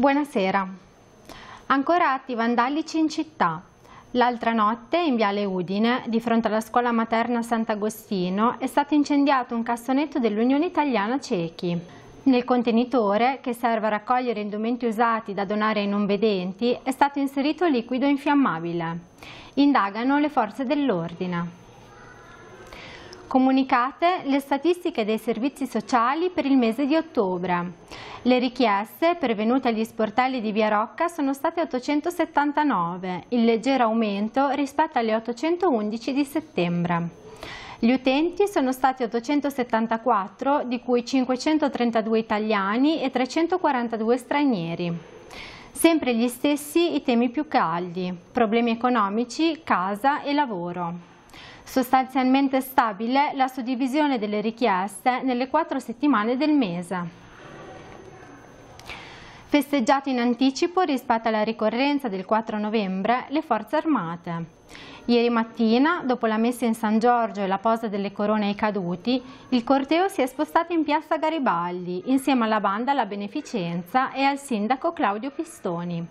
Buonasera. Ancora atti vandalici in città. L'altra notte, in Viale Udine, di fronte alla scuola materna Sant'Agostino, è stato incendiato un cassonetto dell'Unione Italiana Ciechi. Nel contenitore, che serve a raccogliere indumenti usati da donare ai non vedenti, è stato inserito liquido infiammabile. Indagano le forze dell'ordine. Comunicate le statistiche dei servizi sociali per il mese di ottobre. Le richieste, pervenute agli sportelli di Via Rocca, sono state 879, in leggero aumento rispetto alle 811 di settembre. Gli utenti sono stati 874, di cui 532 italiani e 342 stranieri. Sempre gli stessi i temi più caldi, problemi economici, casa e lavoro. Sostanzialmente stabile la suddivisione delle richieste nelle quattro settimane del mese festeggiato in anticipo rispetto alla ricorrenza del 4 novembre le Forze Armate. Ieri mattina, dopo la messa in San Giorgio e la posa delle corone ai caduti, il corteo si è spostato in piazza Garibaldi insieme alla banda La Beneficenza e al sindaco Claudio Pistoni.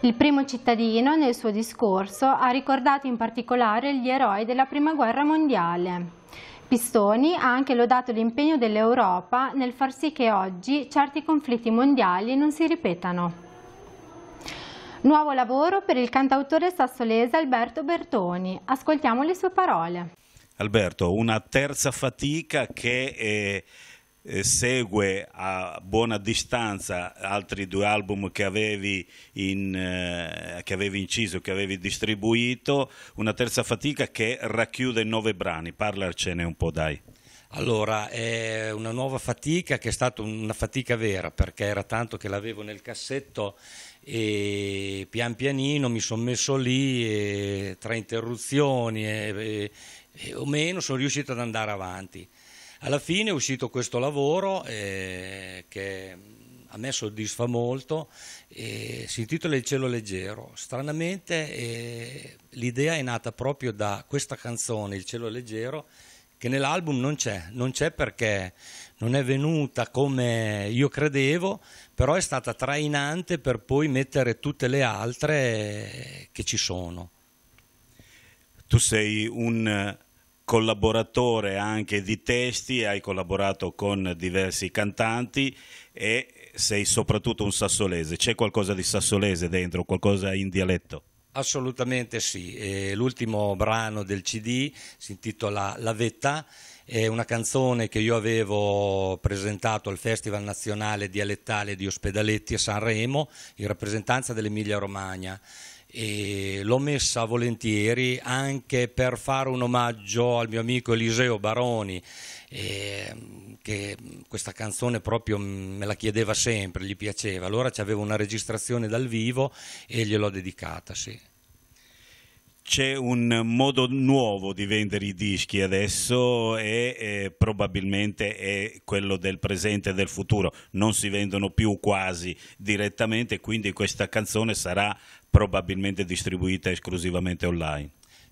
Il primo cittadino nel suo discorso ha ricordato in particolare gli eroi della Prima Guerra Mondiale. Pistoni ha anche lodato l'impegno dell'Europa nel far sì che oggi certi conflitti mondiali non si ripetano. Nuovo lavoro per il cantautore sassolese Alberto Bertoni. Ascoltiamo le sue parole. Alberto, una terza fatica che... È eh, eh, segue a buona distanza altri due album che avevi, in, eh, che avevi inciso, che avevi distribuito, una terza fatica che racchiude nove brani, parlarcene un po' dai. Allora, è una nuova fatica che è stata una fatica vera perché era tanto che l'avevo nel cassetto e pian pianino mi sono messo lì e, tra interruzioni e, e, e, o meno sono riuscito ad andare avanti. Alla fine è uscito questo lavoro eh, che a me soddisfa molto, eh, si intitola Il cielo leggero. Stranamente eh, l'idea è nata proprio da questa canzone, Il cielo leggero, che nell'album non c'è, non c'è perché non è venuta come io credevo, però è stata trainante per poi mettere tutte le altre eh, che ci sono. Tu sei un collaboratore anche di testi, hai collaborato con diversi cantanti e sei soprattutto un sassolese. C'è qualcosa di sassolese dentro, qualcosa in dialetto? Assolutamente sì. l'ultimo brano del CD si intitola La Vetta è una canzone che io avevo presentato al Festival Nazionale Dialettale di Ospedaletti a Sanremo in rappresentanza dell'Emilia Romagna e l'ho messa volentieri anche per fare un omaggio al mio amico Eliseo Baroni ehm, che questa canzone proprio me la chiedeva sempre, gli piaceva allora c'avevo una registrazione dal vivo e gliel'ho dedicata sì c'è un modo nuovo di vendere i dischi adesso e eh, probabilmente è quello del presente e del futuro. Non si vendono più quasi direttamente, quindi questa canzone sarà probabilmente distribuita esclusivamente online.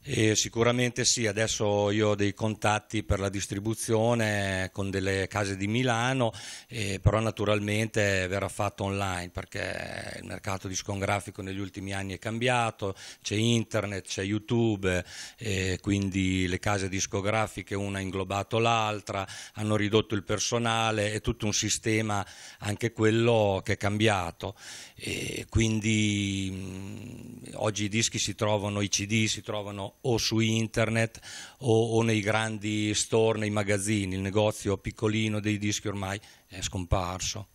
E sicuramente sì, adesso io ho dei contatti per la distribuzione con delle case di Milano, eh, però naturalmente verrà fatto online perché il mercato discografico negli ultimi anni è cambiato, c'è internet, c'è YouTube, eh, quindi le case discografiche una ha inglobato l'altra, hanno ridotto il personale, è tutto un sistema anche quello che è cambiato. E quindi mh, oggi i dischi si trovano, i CD si trovano o su internet o, o, nei grandi store, nei magazzini, il negozio piccolino dei dischi ormai è scomparso.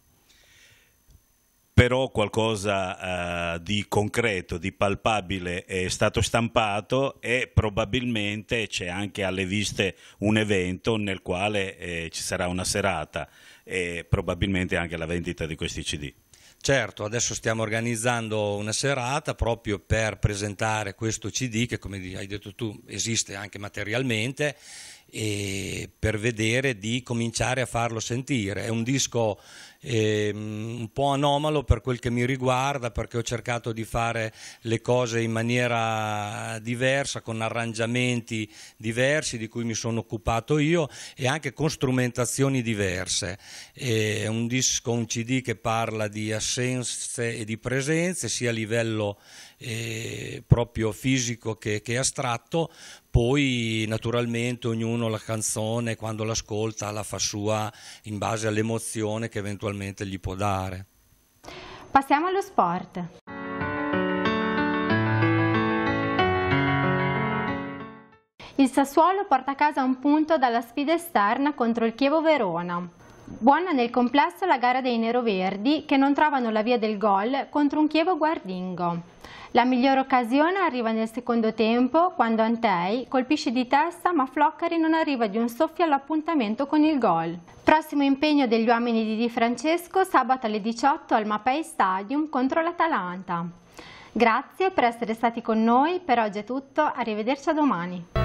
Però qualcosa uh, di concreto, di palpabile è stato stampato e probabilmente c'è anche alle viste un evento nel quale eh, ci sarà una serata e probabilmente anche la vendita di questi CD. Certo, adesso stiamo organizzando una serata proprio per presentare questo CD che come hai detto tu esiste anche materialmente per vedere di cominciare a farlo sentire. È un disco eh, un po' anomalo per quel che mi riguarda perché ho cercato di fare le cose in maniera diversa, con arrangiamenti diversi di cui mi sono occupato io e anche con strumentazioni diverse. È un disco, un CD che parla di assenze e di presenze sia a livello eh, proprio fisico che, che astratto, poi naturalmente ognuno la canzone quando l'ascolta la fa sua in base all'emozione che eventualmente gli può dare. Passiamo allo sport. Il Sassuolo porta a casa un punto dalla sfida esterna contro il Chievo Verona. Buona nel complesso la gara dei neroverdi che non trovano la via del gol contro un Chievo Guardingo. La migliore occasione arriva nel secondo tempo quando Antei colpisce di testa ma Floccari non arriva di un soffio all'appuntamento con il gol. Prossimo impegno degli uomini di Di Francesco sabato alle 18 al Mapei Stadium contro l'Atalanta. Grazie per essere stati con noi, per oggi è tutto, arrivederci a domani.